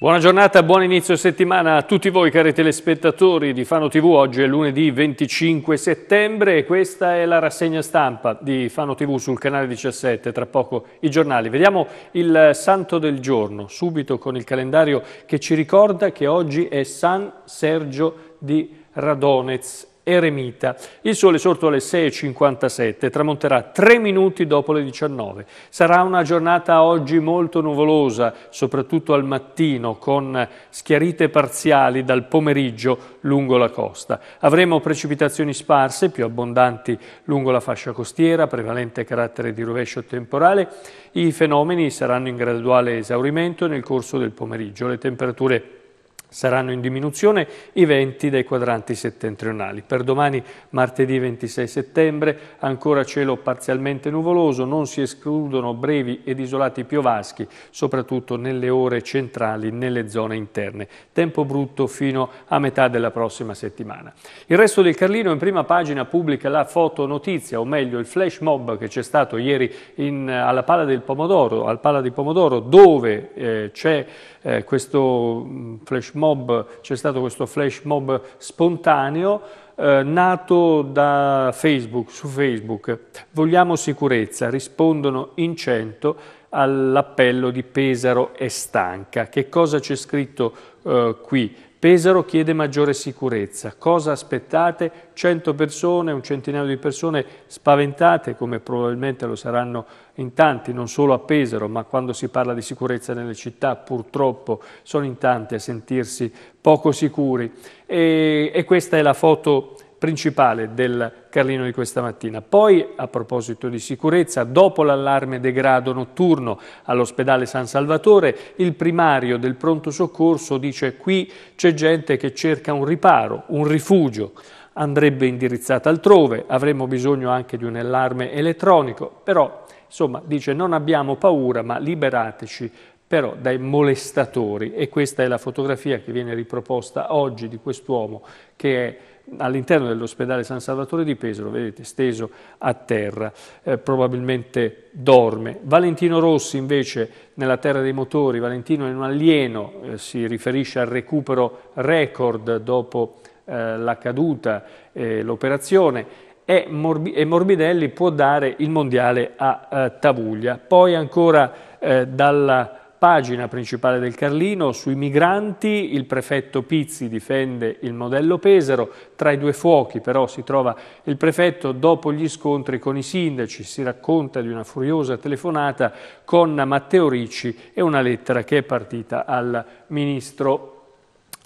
Buona giornata, buon inizio settimana a tutti voi cari telespettatori di Fano TV. Oggi è lunedì 25 settembre e questa è la rassegna stampa di Fano TV sul canale 17, tra poco i giornali. Vediamo il santo del giorno, subito con il calendario che ci ricorda che oggi è San Sergio di Radonez Eremita. Il sole sorto alle 6.57, tramonterà 3 minuti dopo le 19. Sarà una giornata oggi molto nuvolosa, soprattutto al mattino, con schiarite parziali dal pomeriggio lungo la costa. Avremo precipitazioni sparse, più abbondanti lungo la fascia costiera, prevalente carattere di rovescio temporale. I fenomeni saranno in graduale esaurimento nel corso del pomeriggio. Le temperature Saranno in diminuzione i venti dai quadranti settentrionali. Per domani, martedì 26 settembre, ancora cielo parzialmente nuvoloso, non si escludono brevi ed isolati piovaschi, soprattutto nelle ore centrali, nelle zone interne. Tempo brutto fino a metà della prossima settimana. Il resto del Carlino in prima pagina pubblica la foto notizia, o meglio il flash mob che c'è stato ieri in, alla Pala del Pomodoro, al Pala di Pomodoro, dove eh, c'è eh, questo mm, flash mob mob, c'è stato questo flash mob spontaneo eh, nato da Facebook, su Facebook. Vogliamo sicurezza, rispondono in 100 all'appello di Pesaro e Stanca. Che cosa c'è scritto eh, qui? Pesaro chiede maggiore sicurezza. Cosa aspettate? 100 persone, un centinaio di persone spaventate, come probabilmente lo saranno in tanti, non solo a Pesaro, ma quando si parla di sicurezza nelle città purtroppo sono in tanti a sentirsi poco sicuri e, e questa è la foto principale del Carlino di questa mattina. Poi, a proposito di sicurezza, dopo l'allarme degrado notturno all'ospedale San Salvatore, il primario del pronto soccorso dice qui c'è gente che cerca un riparo, un rifugio andrebbe indirizzata altrove, avremmo bisogno anche di un allarme elettronico, però insomma dice non abbiamo paura ma liberateci però dai molestatori e questa è la fotografia che viene riproposta oggi di quest'uomo che è all'interno dell'ospedale San Salvatore di Pesaro, vedete, steso a terra, eh, probabilmente dorme. Valentino Rossi invece nella Terra dei Motori, Valentino è un alieno, eh, si riferisce al recupero record dopo eh, la caduta, eh, l'operazione e, Morbi e, Morbidelli può dare il mondiale a, a eh, Tavuglia. Poi ancora eh, dalla pagina principale del Carlino, sui migranti, il prefetto Pizzi difende il modello Pesaro, tra i due fuochi però si trova il prefetto dopo gli scontri con i sindaci, si racconta di una furiosa telefonata con Matteo Ricci e una lettera che è partita al ministro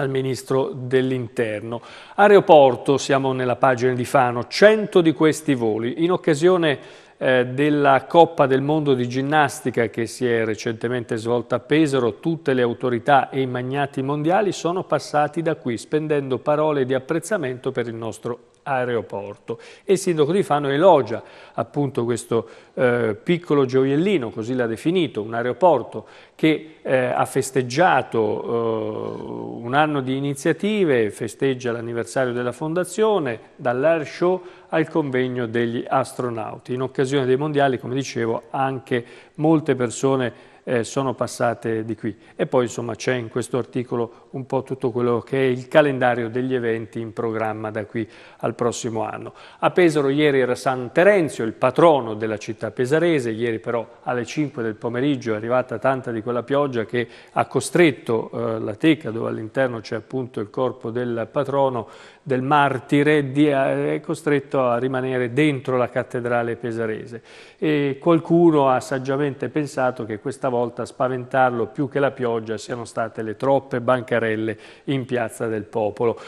al Ministro dell'Interno. Aeroporto, siamo nella pagina di Fano, 100 di questi voli. In occasione eh, della Coppa del Mondo di Ginnastica che si è recentemente svolta a Pesaro, tutte le autorità e i magnati mondiali sono passati da qui spendendo parole di apprezzamento per il nostro aeroporto. E il sindaco di Fano elogia appunto questo eh, piccolo gioiellino, così l'ha definito, un aeroporto che eh, ha festeggiato eh, un anno di iniziative, festeggia l'anniversario della fondazione, dall'air show al convegno degli astronauti. In occasione dei mondiali, come dicevo, anche molte persone eh, sono passate di qui. E poi insomma c'è in questo articolo un po' tutto quello che è il calendario degli eventi in programma da qui al prossimo anno. A Pesaro ieri era San Terenzio, il patrono della città pesarese, ieri però alle 5 del pomeriggio è arrivata tanta di quella pioggia che ha costretto eh, la teca dove all'interno c'è appunto il corpo del patrono, del martire, di, eh, è costretto a rimanere dentro la cattedrale pesarese. E qualcuno ha saggiamente pensato che questa volta volta a spaventarlo più che la pioggia siano state le troppe bancarelle in Piazza del Popolo.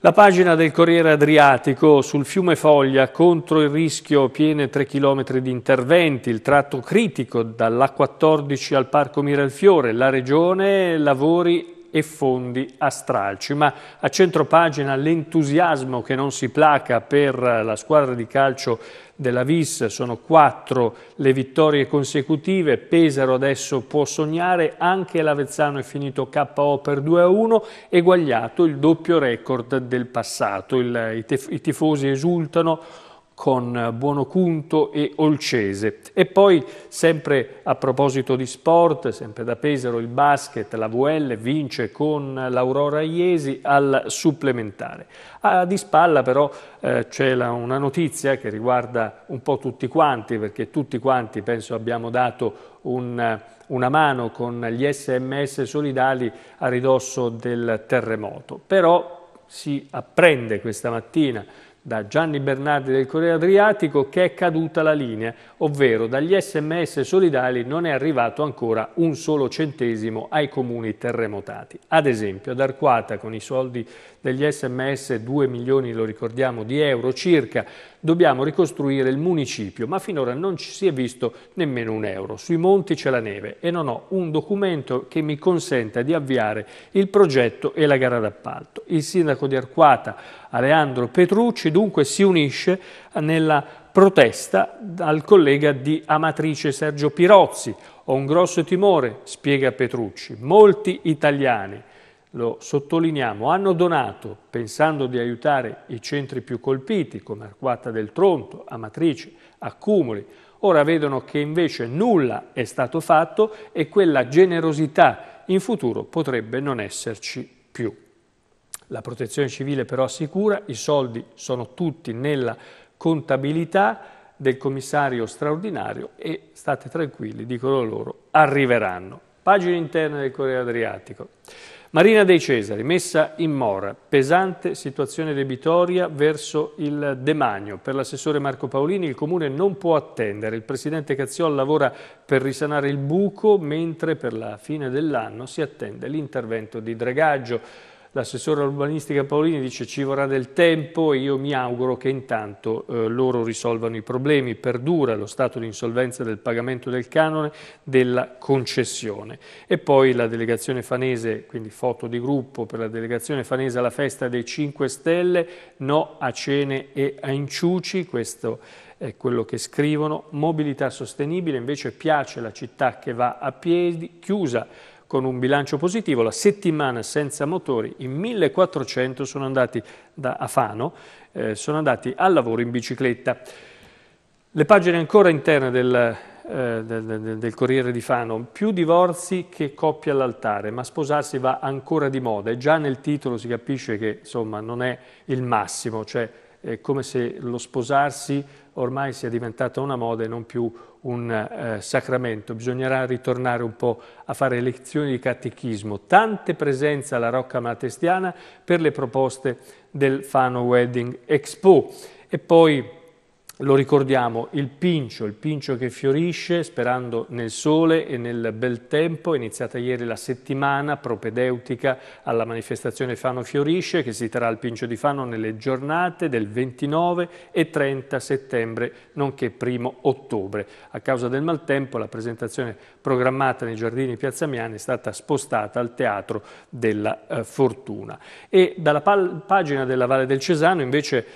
La pagina del Corriere Adriatico sul fiume Foglia contro il rischio piene 3 km di interventi, il tratto critico dall'A14 al Parco Miralfiore, la Regione lavori e fondi a stralci. Ma a centro pagina l'entusiasmo che non si placa per la squadra di calcio della Vis, sono quattro le vittorie consecutive, Pesaro adesso può sognare, anche l'Avezzano è finito KO per 2-1, eguagliato il doppio record del passato, il, i, tif i tifosi esultano, con Buonocunto e Olcese. E poi, sempre a proposito di sport, sempre da Pesaro, il basket, la VL vince con l'Aurora Iesi al supplementare. Ah, di spalla però eh, c'è una notizia che riguarda un po' tutti quanti, perché tutti quanti penso abbiamo dato un una mano con gli sms solidali a ridosso del terremoto. Però si apprende questa mattina da Gianni Bernardi del Corriere Adriatico che è caduta la linea, ovvero dagli sms solidali non è arrivato ancora un solo centesimo ai comuni terremotati. Ad esempio ad Arquata con i soldi degli sms 2 milioni, lo ricordiamo, di euro circa, dobbiamo ricostruire il municipio, ma finora non ci si è visto nemmeno un euro. Sui monti c'è la neve e non ho un documento che mi consenta di avviare il progetto e la gara d'appalto. Il sindaco di Arquata, Aleandro Petrucci, Croce cioè, dunque si unisce nella protesta al collega di Amatrice Sergio Pirozzi. Ho un grosso timore, spiega Petrucci. Molti italiani, lo sottolineiamo, hanno donato pensando di aiutare i centri più colpiti come Arquata del Tronto, Amatrice, Accumuli. Ora vedono che invece nulla è stato fatto e quella generosità in futuro potrebbe non esserci più. La protezione civile però assicura, i soldi sono tutti nella contabilità del commissario straordinario e state tranquilli, dicono loro, arriveranno. Pagina interna del Corriere Adriatico. Marina dei Cesari, messa in mora, pesante situazione debitoria verso il demanio. Per l'assessore Marco Paolini il comune non può attendere, il presidente Cazziol lavora per risanare il buco, mentre per la fine dell'anno si attende l'intervento di dragaggio. L'assessore all'urbanistica Paolini dice ci vorrà del tempo e io mi auguro che intanto eh, loro risolvano i problemi. Perdura lo stato di insolvenza del pagamento del canone della concessione. E poi la delegazione fanese, quindi foto di gruppo per la delegazione fanese alla festa dei 5 Stelle, no a cene e a inciuci, questo è quello che scrivono. Mobilità sostenibile invece piace la città che va a piedi, chiusa con un bilancio positivo, la settimana senza motori in 1400 sono andati da Afano, eh, sono andati al lavoro in bicicletta. Le pagine ancora interne del, eh, del, del, Corriere di Fano, più divorzi che coppie all'altare, ma sposarsi va ancora di moda e già nel titolo si capisce che insomma non è il massimo, cioè è come se lo sposarsi ormai sia diventata una moda e non più un eh, sacramento. Bisognerà ritornare un po' a fare lezioni di catechismo. Tante presenze alla Rocca Matestiana per le proposte del Fano Wedding Expo. E poi lo ricordiamo, il pincio, il pincio che fiorisce sperando nel sole e nel bel tempo, è iniziata ieri la settimana propedeutica alla manifestazione Fano Fiorisce che si terrà al Pincio di Fano nelle giornate del 29 e 30 settembre nonché primo ottobre. A causa del maltempo la presentazione programmata nei giardini Piazza Miani è stata spostata al Teatro della eh, Fortuna. E dalla pagina della Valle del Cesano invece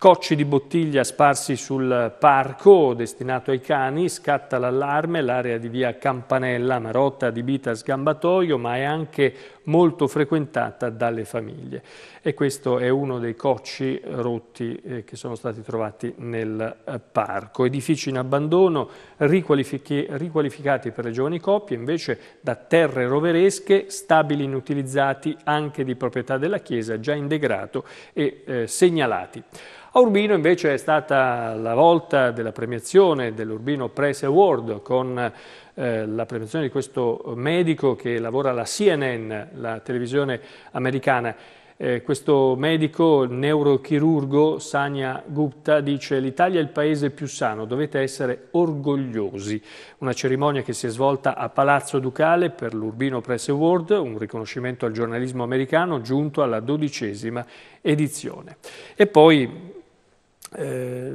Cocci di bottiglia sparsi sul parco destinato ai cani, scatta l'allarme, l'area di via Campanella, Marotta adibita a sgambatoio, ma è anche molto frequentata dalle famiglie. E questo è uno dei cocci rotti eh, che sono stati trovati nel eh, parco. Edifici in abbandono, riqualific riqualificati per le giovani coppie, invece da terre roveresche, stabili inutilizzati anche di proprietà della chiesa, già in degrado e eh, segnalati. A Urbino invece è stata la volta della premiazione dell'Urbino Press Award con eh, la prevenzione di questo medico che lavora alla CNN, la televisione americana. Eh, questo medico neurochirurgo Sanya Gupta dice l'Italia è il paese più sano, dovete essere orgogliosi. Una cerimonia che si è svolta a Palazzo Ducale per l'Urbino Press Award, un riconoscimento al giornalismo americano giunto alla dodicesima edizione. E poi eh,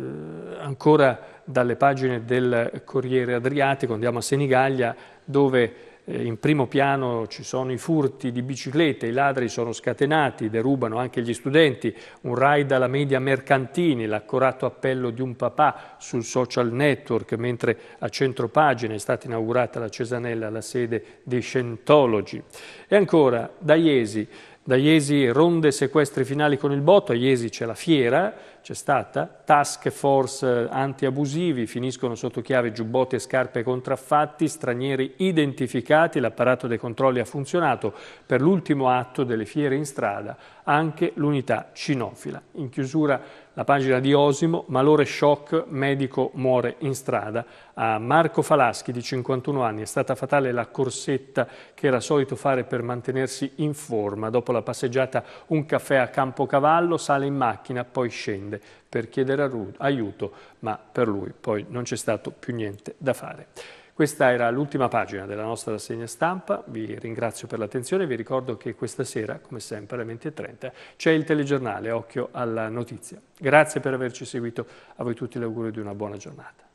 ancora dalle pagine del Corriere Adriatico, andiamo a Senigallia dove eh, in primo piano ci sono i furti di biciclette, i ladri sono scatenati, derubano anche gli studenti, un raid alla media mercantini, l'accorato appello di un papà sul social network, mentre a centro pagina è stata inaugurata la Cesanella, la sede dei Scientology. E ancora, da Iesi, da Iesi ronde sequestri finali con il botto, a Iesi c'è la fiera, c'è stata, task force eh, antiabusivi, finiscono sotto chiave giubbotti e scarpe contraffatti, stranieri identificati, l'apparato dei controlli ha funzionato, per l'ultimo atto delle fiere in strada anche l'unità cinofila. In chiusura la pagina di Osimo, malore shock, medico muore in strada. A Marco Falaschi di 51 anni è stata fatale la corsetta che era solito fare per mantenersi in forma. Dopo la passeggiata un caffè a Campocavallo, sale in macchina, poi scende aziende per chiedere aiuto, ma per lui poi non c'è stato più niente da fare. Questa era l'ultima pagina della nostra rassegna stampa, vi ringrazio per l'attenzione, vi ricordo che questa sera, come sempre alle 20.30, c'è il telegiornale Occhio alla Notizia. Grazie per averci seguito, a voi tutti l'augurio di una buona giornata.